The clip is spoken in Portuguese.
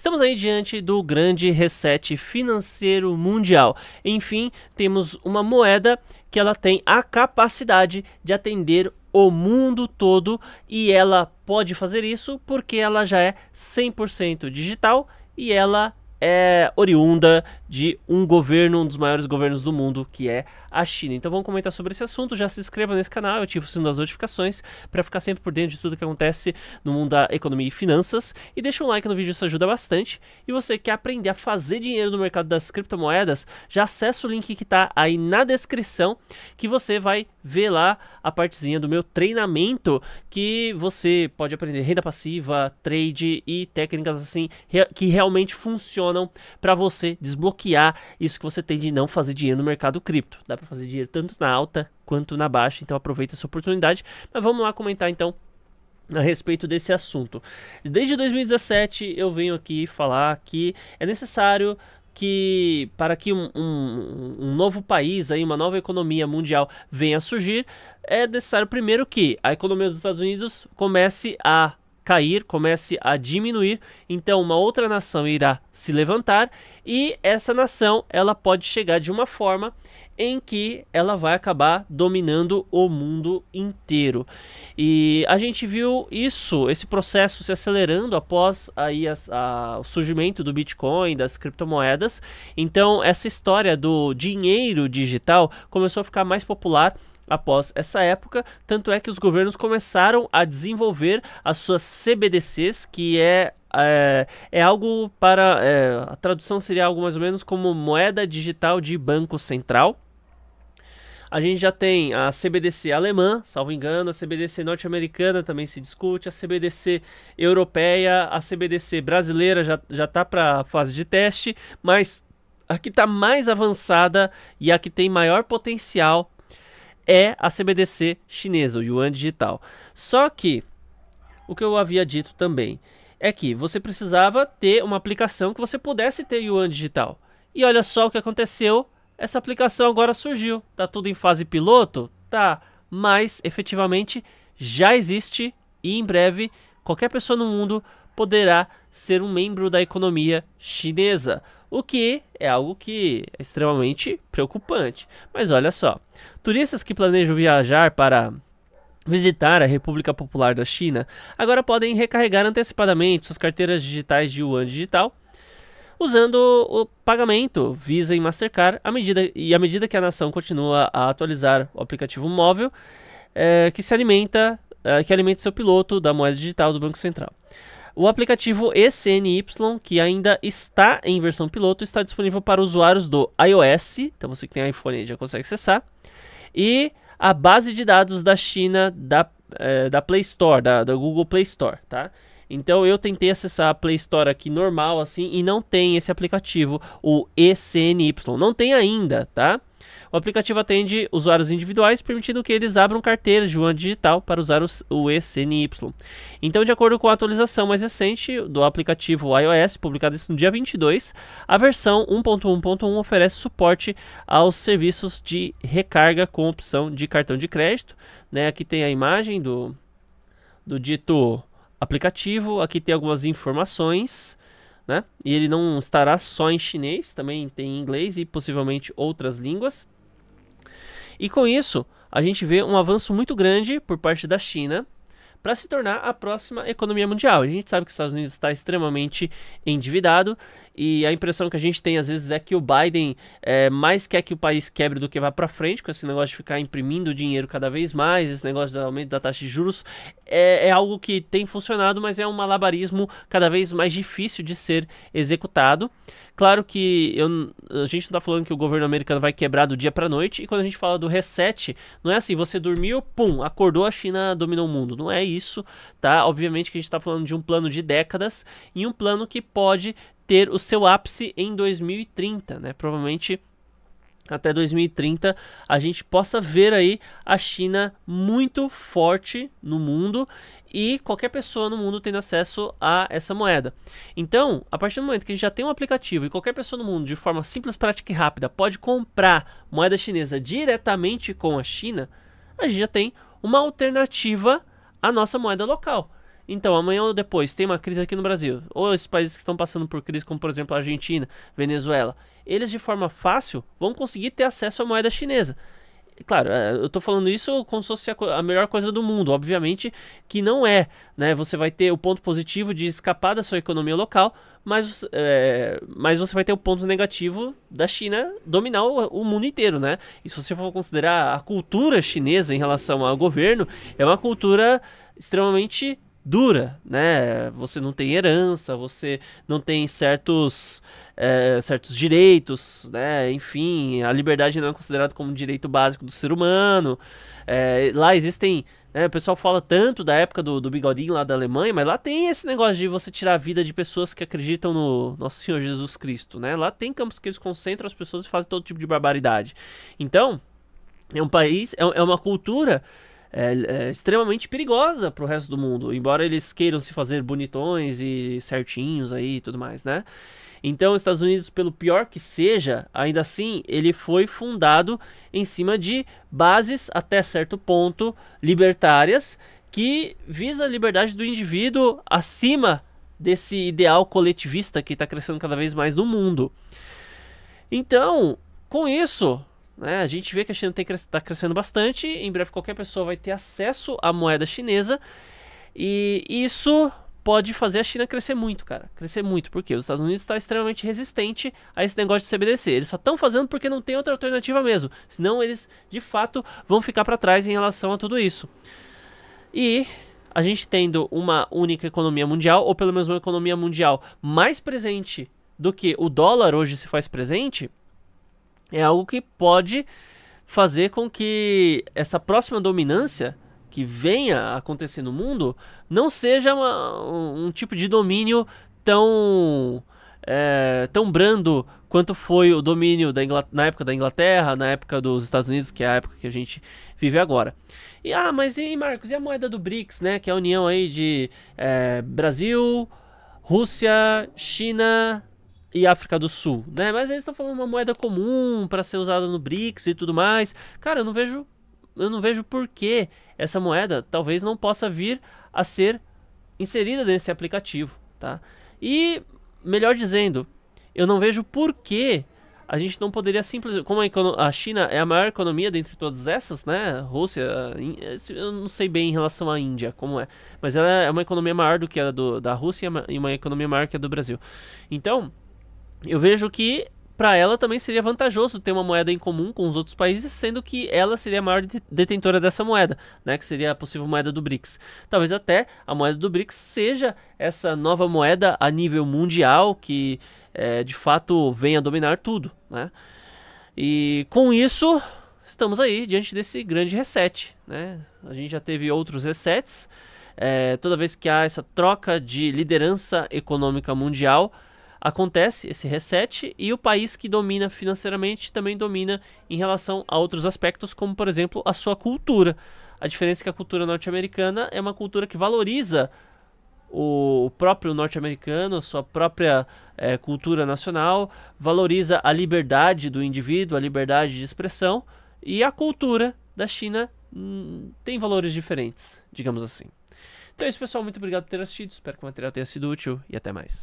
Estamos aí diante do grande reset financeiro mundial. Enfim, temos uma moeda que ela tem a capacidade de atender o mundo todo e ela pode fazer isso porque ela já é 100% digital e ela é oriunda de um governo, um dos maiores governos do mundo, que é a China. Então vamos comentar sobre esse assunto. Já se inscreva nesse canal, ative o sino das notificações para ficar sempre por dentro de tudo que acontece no mundo da economia e finanças. E deixa um like no vídeo, isso ajuda bastante. E você quer aprender a fazer dinheiro no mercado das criptomoedas, já acessa o link que está aí na descrição, que você vai vê lá a partezinha do meu treinamento que você pode aprender renda passiva, trade e técnicas assim que realmente funcionam para você desbloquear isso que você tem de não fazer dinheiro no mercado cripto. Dá para fazer dinheiro tanto na alta quanto na baixa, então aproveita essa oportunidade. Mas vamos lá comentar então a respeito desse assunto. Desde 2017 eu venho aqui falar que é necessário que para que um, um, um, novo país, aí, uma nova economia mundial venha a surgir, é necessário primeiro que a economia dos Estados Unidos comece a cair, comece a diminuir, então uma outra nação irá se levantar e essa nação ela pode chegar de uma forma em que ela vai acabar dominando o mundo inteiro. E a gente viu isso, esse processo se acelerando após aí a, o surgimento do Bitcoin, das criptomoedas. Então, essa história do dinheiro digital começou a ficar mais popular após essa época, tanto é que os governos começaram a desenvolver as suas CBDCs, que é é, é, algo para. É, a tradução seria algo mais ou menos como moeda digital de banco central. A gente já tem a CBDC alemã, salvo engano, a CBDC norte-americana também se discute, a CBDC europeia, a CBDC brasileira já, já tá para fase de teste, mas a que está mais avançada e a que tem maior potencial é a CBDC chinesa, o Yuan Digital. Só que o que eu havia dito também é que você precisava ter uma aplicação que você pudesse ter Yuan Digital. E olha só o que aconteceu essa aplicação agora surgiu. Tá tudo em fase piloto? Tá, mas efetivamente já existe e em breve qualquer pessoa no mundo poderá ser um membro da economia chinesa, o que é algo que é extremamente preocupante. Mas olha só, turistas que planejam viajar para visitar a República Popular da China agora podem recarregar antecipadamente suas carteiras digitais de yuan digital usando o pagamento Visa e Mastercard, à medida, e à medida que a nação continua a atualizar o aplicativo móvel é, que se alimenta, é, que alimenta seu piloto da moeda digital do Banco Central. O aplicativo ECNY, que ainda está em versão piloto, está disponível para usuários do iOS, então você que tem iPhone já consegue acessar, e a base de dados da China da, é, da Play Store, da, da Google Play Store, tá? Então eu tentei acessar a Play Store aqui normal assim e não tem esse aplicativo, o ECNY. Não tem ainda, tá? O aplicativo atende usuários individuais, permitindo que eles abram carteiras de One Digital para usar o ECNY. Então, de acordo com a atualização mais recente do aplicativo iOS, publicada no dia 22, a versão 1.1.1 oferece suporte aos serviços de recarga com opção de cartão de crédito. Né? Aqui tem a imagem do, do dito aplicativo. Aqui tem algumas informações, né? E ele não estará só em chinês, também tem em inglês e possivelmente outras línguas. E com isso, a gente vê um avanço muito grande por parte da China para se tornar a próxima economia mundial. A gente sabe que os Estados Unidos está extremamente endividado e a impressão que a gente tem às vezes é que o Biden é, mais quer que o país quebre do que vá para frente, com esse negócio de ficar imprimindo dinheiro cada vez mais, esse negócio do aumento da taxa de juros, é, é algo que tem funcionado, mas é um malabarismo cada vez mais difícil de ser executado. Claro que eu, a gente não está falando que o governo americano vai quebrar do dia para noite, e quando a gente fala do reset, não é assim, você dormiu, pum, acordou, a China dominou o mundo. Não é isso, tá? Obviamente que a gente está falando de um plano de décadas e um plano que pode ter o seu ápice em 2030, né? Provavelmente até 2030, a gente possa ver aí a China muito forte no mundo e qualquer pessoa no mundo tendo acesso a essa moeda. Então, a partir do momento que a gente já tem um aplicativo e qualquer pessoa no mundo, de forma simples, prática e rápida, pode comprar moeda chinesa diretamente com a China, a gente já tem uma alternativa à nossa moeda local. Então, amanhã ou depois, tem uma crise aqui no Brasil, ou esses países que estão passando por crise, como por exemplo a Argentina, Venezuela, eles de forma fácil vão conseguir ter acesso à moeda chinesa. Claro, é, eu estou falando isso como se fosse a, a melhor coisa do mundo, obviamente que não é, né? Você vai ter o ponto positivo de escapar da sua economia local, mas, é, mas você vai ter o ponto negativo da China dominar o, o, mundo inteiro, né? E se você for considerar a cultura chinesa em relação ao governo, é uma cultura extremamente dura, né? Você não tem herança, você não tem certos é, certos direitos, né? Enfim, a liberdade não é considerada como um direito básico do ser humano. É, lá existem, né? O pessoal fala tanto da época do, do bigodinho lá da Alemanha, mas lá tem esse negócio de você tirar a vida de pessoas que acreditam no Nosso Senhor Jesus Cristo, né? Lá tem campos que eles concentram as pessoas e fazem todo tipo de barbaridade. Então, é um país, é, é uma cultura é, é extremamente perigosa para o resto do mundo, embora eles queiram se fazer bonitões e certinhos aí e tudo mais, né? Então, os Estados Unidos, pelo pior que seja, ainda assim, ele foi fundado em cima de bases até certo ponto libertárias que visa a liberdade do indivíduo acima desse ideal coletivista que está crescendo cada vez mais no mundo. Então, com isso, né? A gente vê que a China está crescendo bastante. Em breve, qualquer pessoa vai ter acesso à moeda chinesa. E isso pode fazer a China crescer muito, cara. Crescer muito, porque os Estados Unidos estão tá extremamente resistente a esse negócio de CBDC. Eles só estão fazendo porque não tem outra alternativa mesmo. Senão eles, de fato, vão ficar para trás em relação a tudo isso. E a gente tendo uma única economia mundial, ou pelo menos uma economia mundial mais presente do que o dólar hoje se faz presente, é algo que pode fazer com que essa próxima dominância que venha a acontecer no mundo não seja uma, um tipo de domínio tão é, tão brando quanto foi o domínio na época da Inglaterra, na época dos Estados Unidos, que é a época que a gente vive agora. E ah, mas e Marcos, e a moeda do BRICS, né? Que é a união aí de é, Brasil, Rússia, China, e África do Sul, né? Mas eles estão falando uma moeda comum para ser usada no BRICS e tudo mais. Cara, eu não vejo, eu não vejo por que essa moeda talvez não possa vir a ser inserida nesse aplicativo, tá? E melhor dizendo, eu não vejo por que a gente não poderia simplesmente, como a, a, China é a maior economia dentre todas essas, né? Rússia, eu não sei bem em relação à Índia como é, mas ela é uma economia maior do que a do, da Rússia e uma economia maior que a do Brasil. Então, eu vejo que para ela também seria vantajoso ter uma moeda em comum com os outros países, sendo que ela seria a maior detentora dessa moeda, né, que seria a possível moeda do BRICS. Talvez até a moeda do BRICS seja essa nova moeda a nível mundial que é, de fato venha dominar tudo, né? E com isso estamos aí diante desse grande reset, né? A gente já teve outros resets. É, toda vez que há essa troca de liderança econômica mundial, acontece esse reset e o país que domina financeiramente também domina em relação a outros aspectos, como por exemplo a sua cultura. A diferença é que a cultura norte-americana é uma cultura que valoriza o próprio norte-americano, a sua própria é, cultura nacional, valoriza a liberdade do indivíduo, a liberdade de expressão, e a cultura da China hum, tem valores diferentes, digamos assim. Então é isso, pessoal. Muito obrigado por ter assistido. Espero que o material tenha sido útil e até mais.